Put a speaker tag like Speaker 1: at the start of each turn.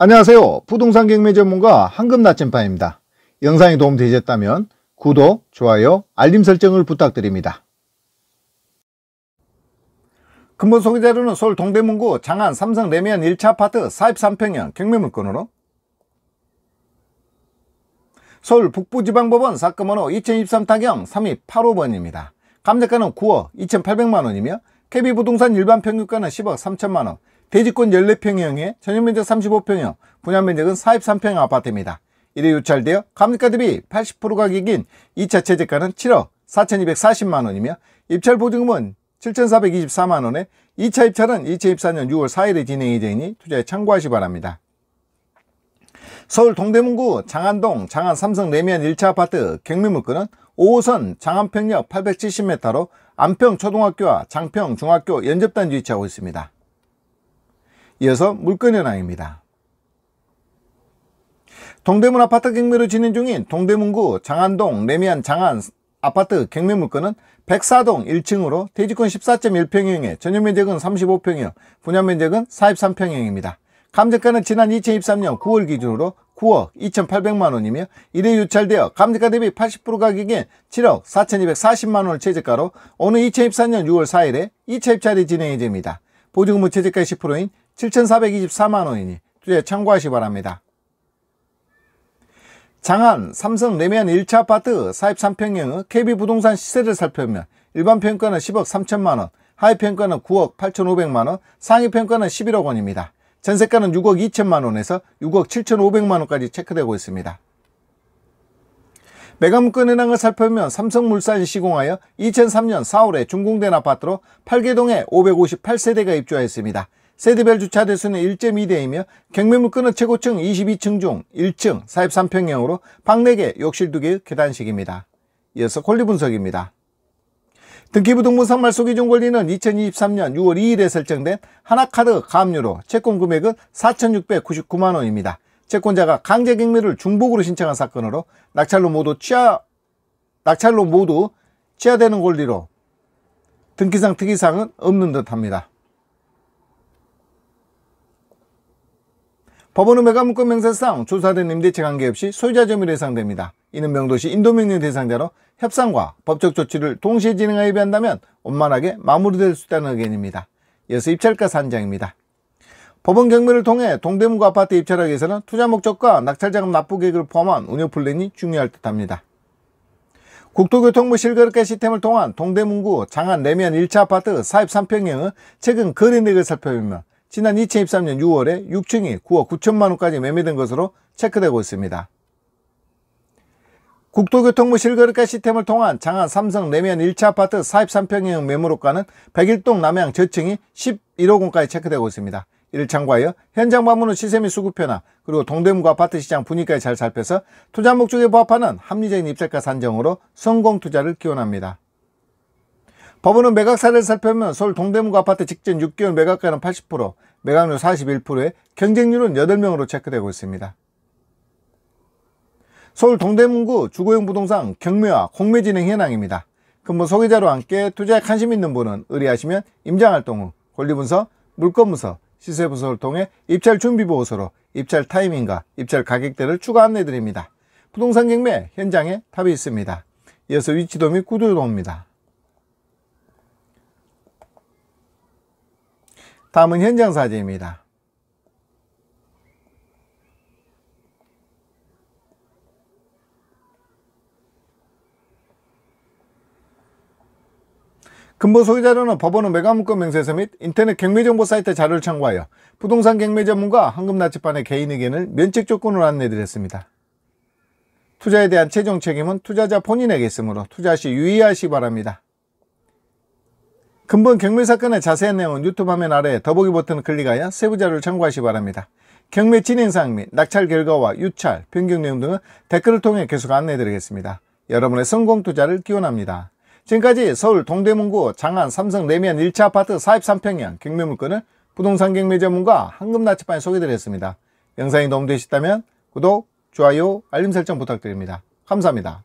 Speaker 1: 안녕하세요. 부동산 경매 전문가 황금 나침반입니다. 영상이 도움되셨다면 구독, 좋아요, 알림 설정을 부탁드립니다. 근본 소개자료는 서울 동대문구 장안 삼성 레미안 1차 아파트 43평형 경매 물건으로 서울 북부지방법원 사건번호 2023 타경 3 2 85번입니다. 감정가는 9억 2,800만원이며 KB부동산 일반 평균가는 10억 3천만원, 대지권 14평형에 전용면적 35평형, 분양면적은 43평형 아파트입니다. 이에 유찰되어 감리가 대비 80% 가격인 2차 최저가는 7억 4,240만원이며 입찰 보증금은 7,424만원에 2차 입찰은 2024년 6월 4일에 진행이 되니 투자에 참고하시 바랍니다. 서울 동대문구 장안동 장안 삼성 레미안 1차 아파트 경매물건은 5호선 장안평역 870m로 안평초등학교와 장평중학교 연접단지 위치하고 있습니다. 이어서 물건의 나입니다. 동대문 아파트 경매로 진행 중인 동대문구 장안동 레미안 장안 아파트 경매 물건은 104동 1층으로 대지권 14.1평형에 전용면적은 35평형, 분양면적은 43평형입니다. 감정가는 지난 2023년 9월 기준으로 9억 2,800만원이며 이래 유찰되어 감정가 대비 80% 가격인 7억 4,240만원을 최저가로 오는 2024년 6월 4일에 2차 입찰이 진행 이됩니다 보증금 최저가 10%인 7,424만원이니 주에 참고하시 바랍니다. 장안 삼성 레미안 1차 아파트 43평형 KB부동산 시세를 살펴보면 일반 평가는 10억 3천만원, 하위 평가는 9억 8,500만원, 상위 평가는 11억원입니다. 전세가는 6억 2천만원에서 6억 7,500만원까지 체크되고 있습니다. 매각물건 현황 살펴보면 삼성물산이 시공하여 2003년 4월에 준공된 아파트로 8개동에 558세대가 입주하였습니다. 세대별 주차 대수는 1.2대이며 경매물 끄는 최고층 22층 중 1층 43평형으로 방 4개, 욕실 2개, 의 계단식입니다. 이어서 권리 분석입니다. 등기부 등본3 말소기준 권리는 2023년 6월 2일에 설정된 하나카드 가압류로 채권 금액은 4,699만원입니다. 채권자가 강제 경매를 중복으로 신청한 사건으로 낙찰로 모두 취하, 낙찰로 모두 취하되는 권리로 등기상 특이사항은 없는 듯 합니다. 법원은 매각물권 명세상 조사된 임대차 관계없이 소유자 점유로 해상됩니다. 이는 명도시 인도명령 대상자로 협상과 법적 조치를 동시에 진행하여 비한다면 원만하게 마무리될 수 있다는 의견입니다. 이어서 입찰가 산정입니다 법원 경매를 통해 동대문구 아파트 입찰하기 위해서는 투자 목적과 낙찰자금 납부 계획을 포함한 운영 플랜이 중요할 듯합니다. 국토교통부 실거래가 시스템을 통한 동대문구 장안 내면 1차 아파트 4 3평형의 최근 거래내역을 살펴보면 지난 2023년 6월에 6층이 9억 9천만 원까지 매매된 것으로 체크되고 있습니다. 국토교통부 실거래가 시스템을 통한 장안 삼성 내면 1차 아파트 43평형 매물호가는 101동 남양 저층이 11억 원까지 체크되고 있습니다. 이를 참고하여 현장 방문 후 시세 및 수급 변화 그리고 동대문구 아파트 시장 분위기까지 잘 살펴서 투자 목적에 부합하는 합리적인 입찰가 산정으로 성공 투자를 기원합니다. 법원은 매각 사례를 살펴면 서울 동대문구 아파트 직전 6개월 매각가는 80%, 매각률 41%에 경쟁률은 8명으로 체크되고 있습니다. 서울 동대문구 주거용 부동산 경매와 공매 진행 현황입니다. 근무 소개자로 함께 투자에 관심 있는 분은 의뢰하시면 임장활동 후 권리분석, 물건분석, 시세분석을 통해 입찰 준비보호서로 입찰 타이밍과 입찰 가격대를 추가 안내드립니다. 부동산 경매 현장에 답이 있습니다. 이어서 위치도 및 구조도입니다. 다음은 현장 사진입니다. 근본 소유 자료는 법원은 매각물권 명세서 및 인터넷 경매정보 사이트 자료를 참고하여 부동산 경매 전문가 황금나치반의 개인 의견을 면책 조건으로 안내드렸습니다. 투자에 대한 최종 책임은 투자자 본인에게 있으므로 투자 시 유의하시기 바랍니다. 근본 경매 사건의 자세한 내용은 유튜브 화면 아래 더보기 버튼을 클릭하여 세부 자료를 참고하시기 바랍니다. 경매 진행사항 및 낙찰 결과와 유찰, 변경 내용 등은 댓글을 통해 계속 안내드리겠습니다. 해 여러분의 성공 투자를 기원합니다. 지금까지 서울 동대문구 장안 삼성 레미안 1차 아파트 43평형 경매 물건을 부동산 경매 전문가 황금 나치판에 소개드렸습니다. 영상이 도움되셨다면 구독, 좋아요, 알림 설정 부탁드립니다. 감사합니다.